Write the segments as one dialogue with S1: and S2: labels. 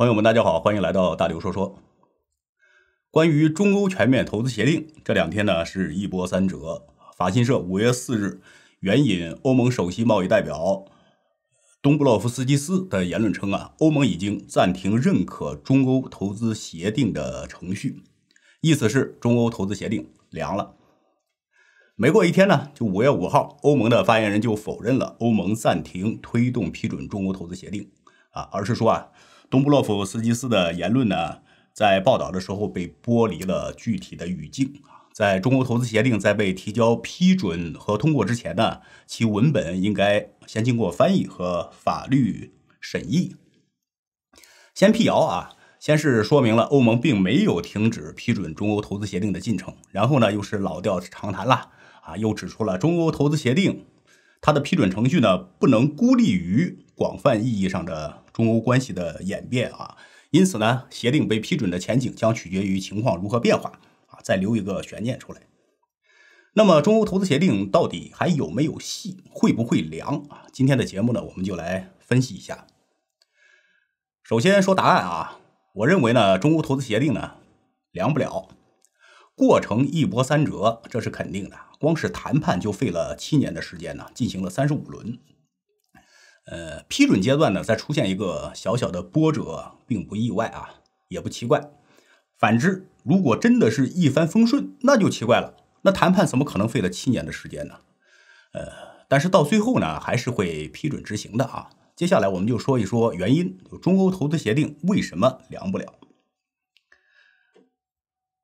S1: 朋友们，大家好，欢迎来到大刘说说。关于中欧全面投资协定，这两天呢是一波三折。法新社五月四日援引欧盟首席贸易代表东布洛夫斯基斯的言论称：“啊，欧盟已经暂停认可中欧投资协定的程序，意思是中欧投资协定凉了。”没过一天呢，就五月五号，欧盟的发言人就否认了欧盟暂停推动批准中欧投资协定啊，而是说啊。东布洛夫斯基斯的言论呢，在报道的时候被剥离了具体的语境在中欧投资协定在被提交批准和通过之前呢，其文本应该先经过翻译和法律审议。先辟谣啊，先是说明了欧盟并没有停止批准中欧投资协定的进程，然后呢又是老调长谈了啊，又指出了中欧投资协定它的批准程序呢不能孤立于广泛意义上的。中欧关系的演变啊，因此呢，协定被批准的前景将取决于情况如何变化啊，再留一个悬念出来。那么，中欧投资协定到底还有没有戏，会不会凉啊？今天的节目呢，我们就来分析一下。首先说答案啊，我认为呢，中欧投资协定呢凉不了，过程一波三折，这是肯定的。光是谈判就费了七年的时间呢，进行了三十五轮。呃，批准阶段呢，再出现一个小小的波折，并不意外啊，也不奇怪。反之，如果真的是一帆风顺，那就奇怪了。那谈判怎么可能费了七年的时间呢？呃，但是到最后呢，还是会批准执行的啊。接下来我们就说一说原因：中欧投资协定为什么凉不了？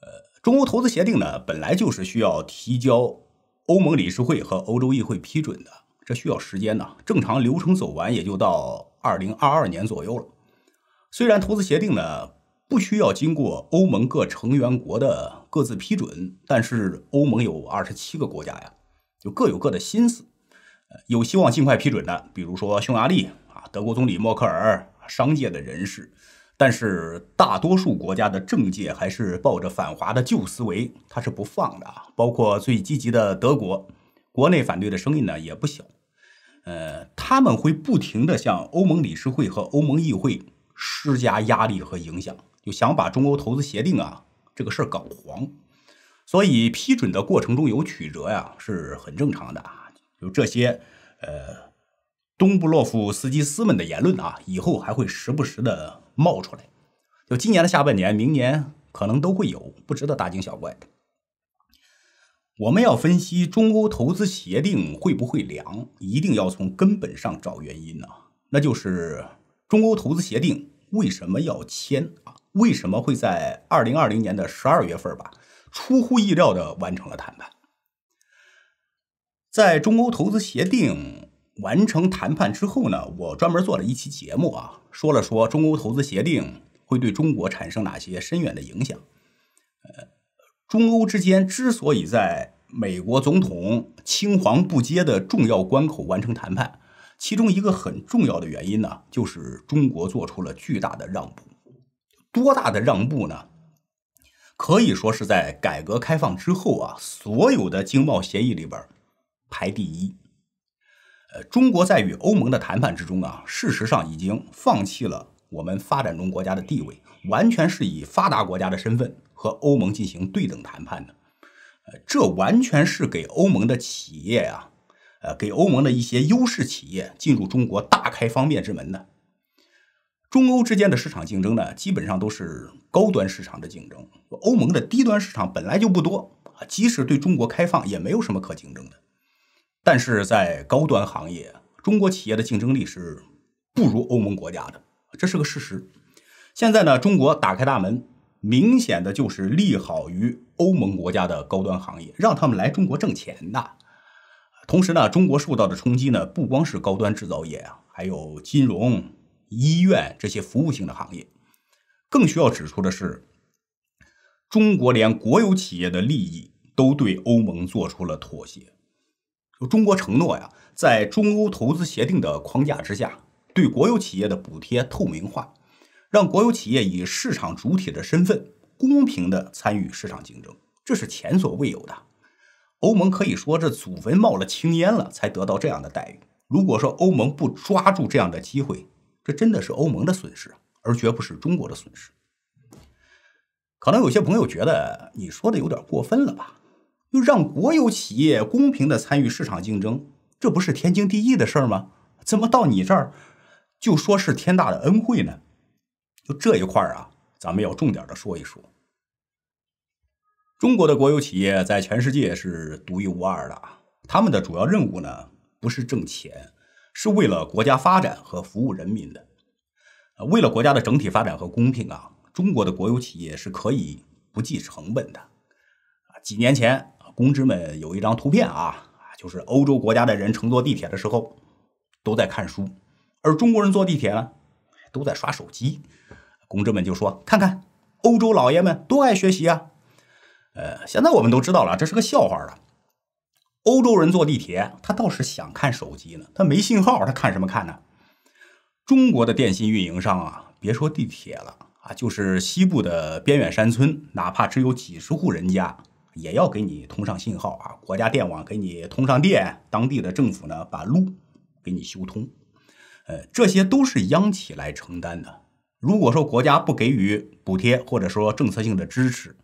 S1: 呃，中欧投资协定呢，本来就是需要提交欧盟理事会和欧洲议会批准的。这需要时间呢，正常流程走完也就到二零二二年左右了。虽然投资协定呢不需要经过欧盟各成员国的各自批准，但是欧盟有二十七个国家呀，就各有各的心思。有希望尽快批准的，比如说匈牙利啊，德国总理默克尔、商界的人士，但是大多数国家的政界还是抱着反华的旧思维，他是不放的。包括最积极的德国。国内反对的声音呢也不小，呃，他们会不停的向欧盟理事会和欧盟议会施加压力和影响，就想把中欧投资协定啊这个事儿搞黄，所以批准的过程中有曲折呀是很正常的，就这些，呃，东布洛夫斯基斯们的言论啊，以后还会时不时的冒出来，就今年的下半年，明年可能都会有，不值得大惊小怪的。我们要分析中欧投资协定会不会凉，一定要从根本上找原因呢？那就是中欧投资协定为什么要签啊？为什么会在二零二零年的十二月份吧，出乎意料的完成了谈判？在中欧投资协定完成谈判之后呢，我专门做了一期节目啊，说了说中欧投资协定会对中国产生哪些深远的影响。呃。中欧之间之所以在美国总统青黄不接的重要关口完成谈判，其中一个很重要的原因呢，就是中国做出了巨大的让步。多大的让步呢？可以说是在改革开放之后啊，所有的经贸协议里边排第一。呃，中国在与欧盟的谈判之中啊，事实上已经放弃了我们发展中国家的地位，完全是以发达国家的身份。和欧盟进行对等谈判的，呃，这完全是给欧盟的企业啊，呃，给欧盟的一些优势企业进入中国大开方便之门的。中欧之间的市场竞争呢，基本上都是高端市场的竞争。欧盟的低端市场本来就不多啊，即使对中国开放，也没有什么可竞争的。但是在高端行业，中国企业的竞争力是不如欧盟国家的，这是个事实。现在呢，中国打开大门。明显的就是利好于欧盟国家的高端行业，让他们来中国挣钱的。同时呢，中国受到的冲击呢，不光是高端制造业啊，还有金融、医院这些服务性的行业。更需要指出的是，中国连国有企业的利益都对欧盟做出了妥协。中国承诺呀，在中欧投资协定的框架之下，对国有企业的补贴透明化。让国有企业以市场主体的身份公平的参与市场竞争，这是前所未有的。欧盟可以说这祖坟冒了青烟了，才得到这样的待遇。如果说欧盟不抓住这样的机会，这真的是欧盟的损失，而绝不是中国的损失。可能有些朋友觉得你说的有点过分了吧？就让国有企业公平的参与市场竞争，这不是天经地义的事儿吗？怎么到你这儿就说是天大的恩惠呢？就这一块啊，咱们要重点的说一说。中国的国有企业在全世界是独一无二的，他们的主要任务呢不是挣钱，是为了国家发展和服务人民的。为了国家的整体发展和公平啊，中国的国有企业是可以不计成本的。几年前公知们有一张图片啊，就是欧洲国家的人乘坐地铁的时候都在看书，而中国人坐地铁呢都在刷手机。同志们就说：“看看，欧洲老爷们多爱学习啊！”呃，现在我们都知道了，这是个笑话了。欧洲人坐地铁，他倒是想看手机呢，他没信号，他看什么看呢？中国的电信运营商啊，别说地铁了啊，就是西部的边远山村，哪怕只有几十户人家，也要给你通上信号啊。国家电网给你通上电，当地的政府呢，把路给你修通，呃，这些都是央企来承担的。如果说国家不给予补贴或者说政策性的支持，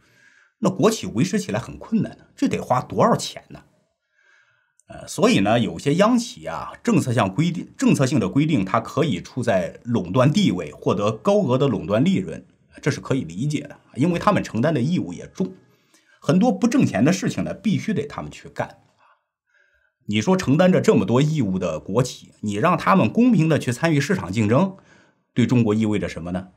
S1: 那国企维持起来很困难这得花多少钱呢？呃，所以呢，有些央企啊，政策上规定政策性的规定，它可以处在垄断地位，获得高额的垄断利润，这是可以理解的，因为他们承担的义务也重，很多不挣钱的事情呢，必须得他们去干。你说承担着这么多义务的国企，你让他们公平的去参与市场竞争？对中国意味着什么呢？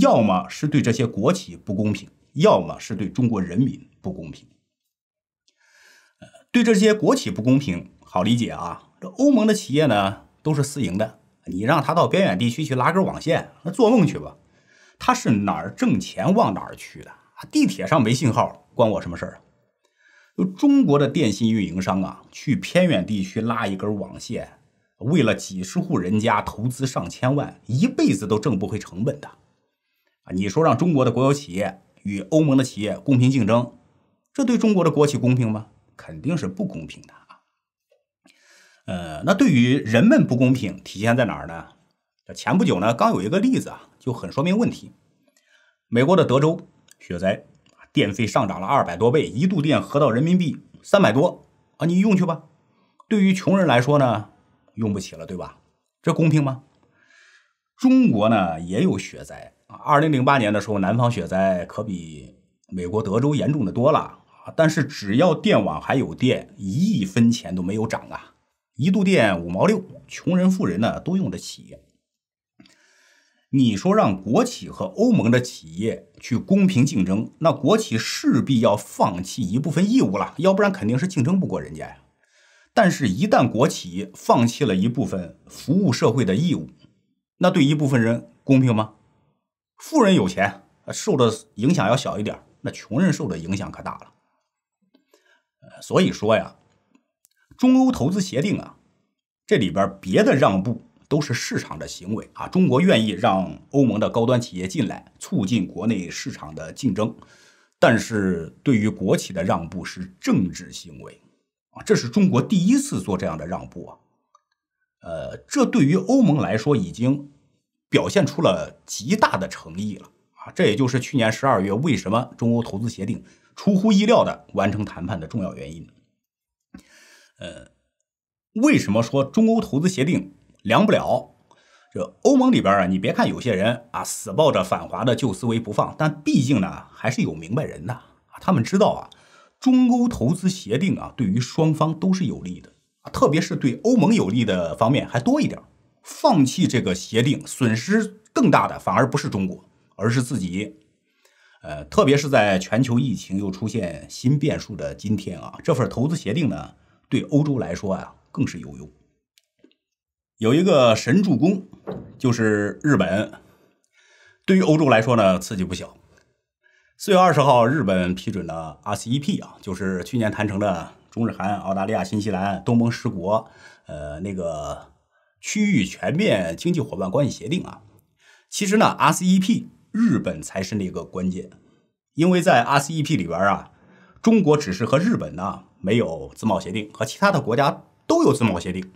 S1: 要么是对这些国企不公平，要么是对中国人民不公平。对这些国企不公平好理解啊，这欧盟的企业呢都是私营的，你让他到边远地区去拉根网线，那做梦去吧，他是哪儿挣钱往哪儿去的地铁上没信号，关我什么事儿啊？就中国的电信运营商啊，去偏远地区拉一根网线。为了几十户人家投资上千万，一辈子都挣不回成本的，啊！你说让中国的国有企业与欧盟的企业公平竞争，这对中国的国企公平吗？肯定是不公平的啊。呃，那对于人们不公平体现在哪儿呢？这前不久呢，刚有一个例子啊，就很说明问题。美国的德州雪灾，电费上涨了二百多倍，一度电合到人民币三百多啊！你用去吧。对于穷人来说呢？用不起了，对吧？这公平吗？中国呢也有雪灾啊。二零零八年的时候，南方雪灾可比美国德州严重的多了但是只要电网还有电，一一分钱都没有涨啊，一度电五毛六，穷人富人呢都用得起。你说让国企和欧盟的企业去公平竞争，那国企势必要放弃一部分义务了，要不然肯定是竞争不过人家呀。但是，一旦国企放弃了一部分服务社会的义务，那对一部分人公平吗？富人有钱，受的影响要小一点；那穷人受的影响可大了。所以说呀，中欧投资协定啊，这里边别的让步都是市场的行为啊，中国愿意让欧盟的高端企业进来，促进国内市场的竞争，但是对于国企的让步是政治行为。这是中国第一次做这样的让步啊，呃，这对于欧盟来说已经表现出了极大的诚意了啊，这也就是去年十二月为什么中欧投资协定出乎意料的完成谈判的重要原因。呃，为什么说中欧投资协定凉不了？这欧盟里边啊，你别看有些人啊死抱着反华的旧思维不放，但毕竟呢还是有明白人的啊，他们知道啊。中欧投资协定啊，对于双方都是有利的啊，特别是对欧盟有利的方面还多一点。放弃这个协定，损失更大的反而不是中国，而是自己。呃，特别是在全球疫情又出现新变数的今天啊，这份投资协定呢，对欧洲来说啊，更是有用。有一个神助攻，就是日本，对于欧洲来说呢，刺激不小。四月二十号，日本批准了 RCEP 啊，就是去年谈成的中日韩、澳大利亚、新西兰、东盟十国，呃，那个区域全面经济伙伴关系协定啊。其实呢，RCEP 日本才是那个关键，因为在 RCEP 里边啊，中国只是和日本呢没有自贸协定，和其他的国家都有自贸协定。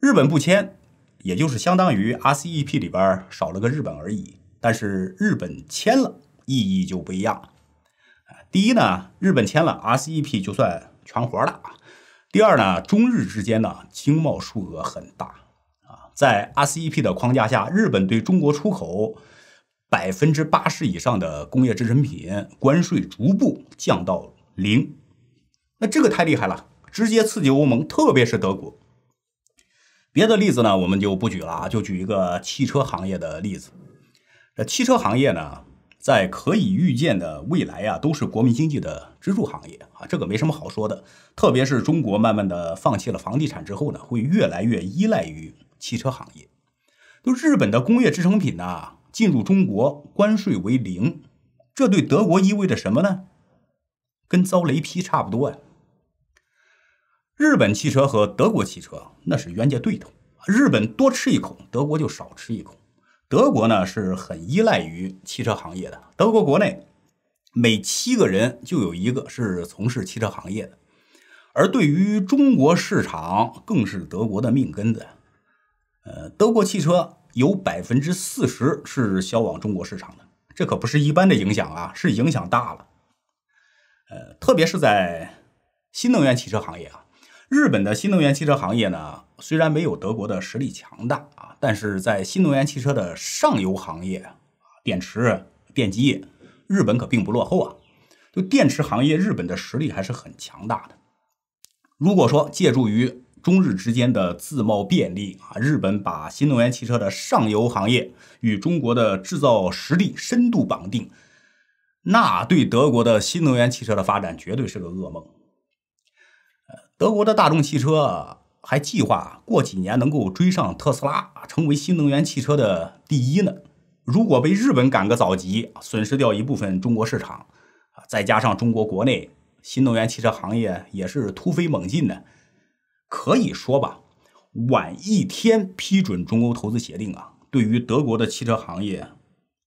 S1: 日本不签，也就是相当于 RCEP 里边少了个日本而已。但是日本签了。意义就不一样。第一呢，日本签了 RCEP 就算全活了。第二呢，中日之间的经贸数额很大啊，在 RCEP 的框架下，日本对中国出口百分之八十以上的工业制成品关税逐步降到零。那这个太厉害了，直接刺激欧盟，特别是德国。别的例子呢，我们就不举了啊，就举一个汽车行业的例子。这汽车行业呢？在可以预见的未来啊，都是国民经济的支柱行业啊，这个没什么好说的。特别是中国慢慢的放弃了房地产之后呢，会越来越依赖于汽车行业。就日本的工业制成品呢，进入中国关税为零，这对德国意味着什么呢？跟遭雷劈差不多呀。日本汽车和德国汽车那是冤家对头，日本多吃一口，德国就少吃一口。德国呢是很依赖于汽车行业的，德国国内每七个人就有一个是从事汽车行业的，而对于中国市场更是德国的命根子。呃，德国汽车有百分之四十是销往中国市场的，这可不是一般的影响啊，是影响大了。呃，特别是在新能源汽车行业啊，日本的新能源汽车行业呢。虽然没有德国的实力强大啊，但是在新能源汽车的上游行业，电池、电机，日本可并不落后啊。就电池行业，日本的实力还是很强大的。如果说借助于中日之间的自贸便利啊，日本把新能源汽车的上游行业与中国的制造实力深度绑定，那对德国的新能源汽车的发展绝对是个噩梦。呃，德国的大众汽车。还计划过几年能够追上特斯拉，成为新能源汽车的第一呢。如果被日本赶个早集，损失掉一部分中国市场，啊，再加上中国国内新能源汽车行业也是突飞猛进的，可以说吧，晚一天批准中欧投资协定啊，对于德国的汽车行业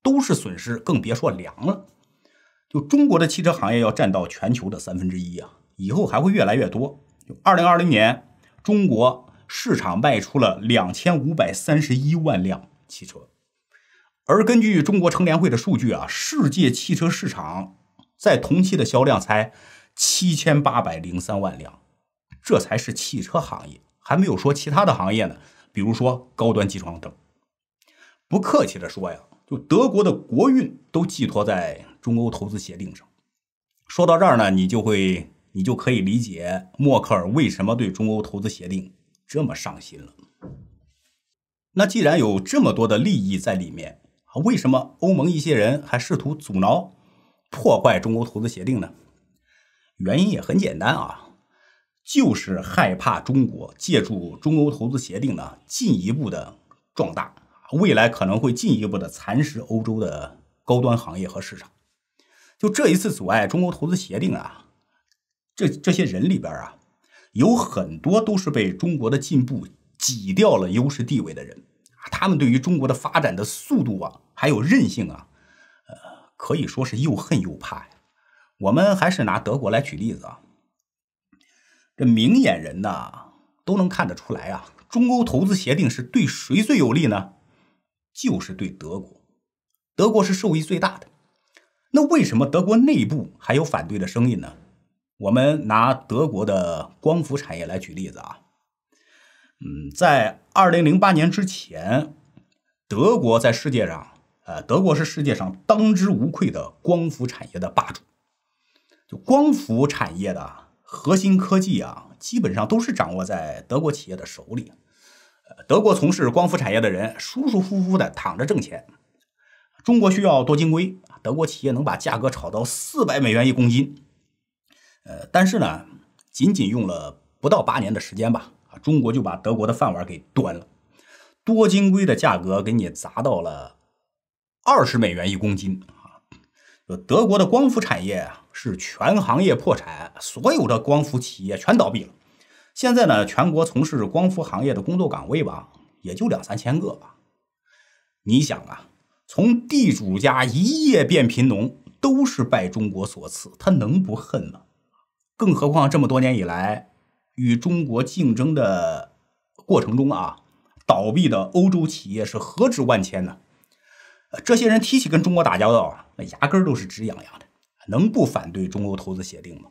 S1: 都是损失，更别说凉了。就中国的汽车行业要占到全球的三分之一啊，以后还会越来越多。就二零二零年。中国市场卖出了两千五百三十一万辆汽车，而根据中国成联会的数据啊，世界汽车市场在同期的销量才七千八百零三万辆，这才是汽车行业，还没有说其他的行业呢，比如说高端机床等。不客气的说呀，就德国的国运都寄托在中欧投资协定上。说到这儿呢，你就会。你就可以理解默克尔为什么对中欧投资协定这么上心了。那既然有这么多的利益在里面，为什么欧盟一些人还试图阻挠、破坏中欧投资协定呢？原因也很简单啊，就是害怕中国借助中欧投资协定呢进一步的壮大，未来可能会进一步的蚕食欧洲的高端行业和市场。就这一次阻碍中欧投资协定啊。这这些人里边啊，有很多都是被中国的进步挤掉了优势地位的人，他们对于中国的发展的速度啊，还有韧性啊，呃，可以说是又恨又怕呀。我们还是拿德国来举例子啊，这明眼人呐都能看得出来啊，中欧投资协定是对谁最有利呢？就是对德国，德国是受益最大的。那为什么德国内部还有反对的声音呢？我们拿德国的光伏产业来举例子啊，嗯，在二零零八年之前，德国在世界上，呃，德国是世界上当之无愧的光伏产业的霸主。就光伏产业的核心科技啊，基本上都是掌握在德国企业的手里。德国从事光伏产业的人舒舒服服的躺着挣钱。中国需要多晶硅德国企业能把价格炒到四百美元一公斤。呃，但是呢，仅仅用了不到八年的时间吧，啊，中国就把德国的饭碗给端了，多晶硅的价格给你砸到了二十美元一公斤啊！就德国的光伏产业啊，是全行业破产，所有的光伏企业全倒闭了。现在呢，全国从事光伏行业的工作岗位吧，也就两三千个吧。你想啊，从地主家一夜变贫农，都是拜中国所赐，他能不恨吗？更何况这么多年以来，与中国竞争的过程中啊，倒闭的欧洲企业是何止万千呢？这些人提起跟中国打交道啊，那牙根都是直痒痒的，能不反对中欧投资协定吗？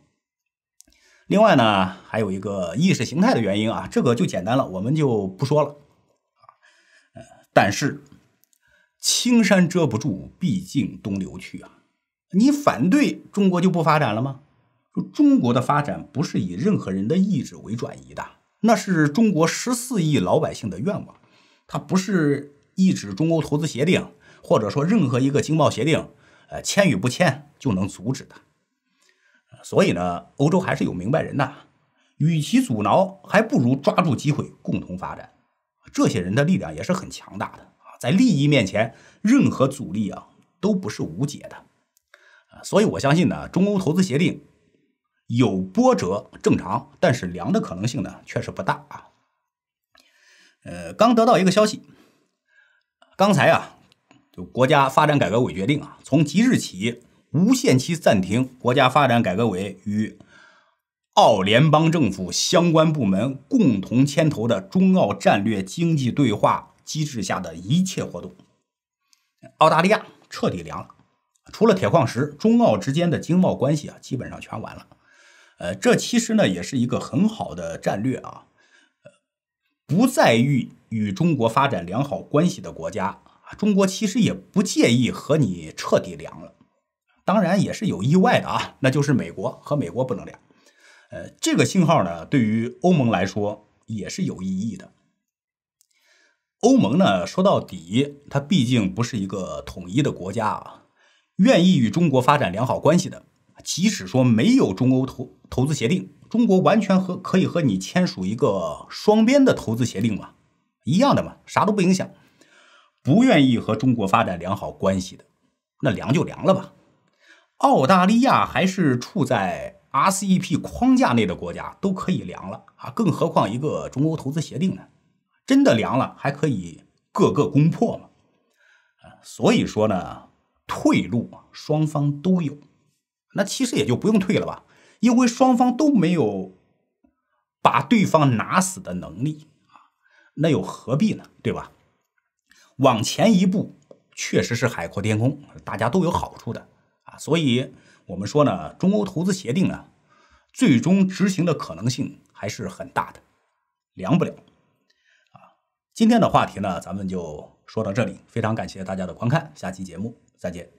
S1: 另外呢，还有一个意识形态的原因啊，这个就简单了，我们就不说了。但是青山遮不住，毕竟东流去啊！你反对中国就不发展了吗？说中国的发展不是以任何人的意志为转移的，那是中国十四亿老百姓的愿望，它不是一纸中欧投资协定，或者说任何一个经贸协定，呃，签与不签就能阻止的。所以呢，欧洲还是有明白人的，与其阻挠，还不如抓住机会共同发展。这些人的力量也是很强大的啊，在利益面前，任何阻力啊都不是无解的所以我相信呢，中欧投资协定。有波折正常，但是凉的可能性呢，确实不大啊。呃，刚得到一个消息，刚才啊，就国家发展改革委决定啊，从即日起无限期暂停国家发展改革委与澳联邦政府相关部门共同牵头的中澳战略经济对话机制下的一切活动。澳大利亚彻底凉了，除了铁矿石，中澳之间的经贸关系啊，基本上全完了。呃，这其实呢也是一个很好的战略啊，不在于与中国发展良好关系的国家，中国其实也不介意和你彻底凉了，当然也是有意外的啊，那就是美国和美国不能凉。呃，这个信号呢，对于欧盟来说也是有意义的。欧盟呢，说到底它毕竟不是一个统一的国家啊，愿意与中国发展良好关系的，即使说没有中欧脱。投资协定，中国完全和可以和你签署一个双边的投资协定嘛，一样的嘛，啥都不影响。不愿意和中国发展良好关系的，那凉就凉了吧。澳大利亚还是处在 RCEP 框架内的国家，都可以凉了啊，更何况一个中欧投资协定呢？真的凉了，还可以各个攻破嘛？所以说呢，退路双方都有，那其实也就不用退了吧。因为双方都没有把对方拿死的能力啊，那又何必呢？对吧？往前一步，确实是海阔天空，大家都有好处的啊。所以，我们说呢，中欧投资协定呢，最终执行的可能性还是很大的，凉不了啊。今天的话题呢，咱们就说到这里，非常感谢大家的观看，下期节目再见。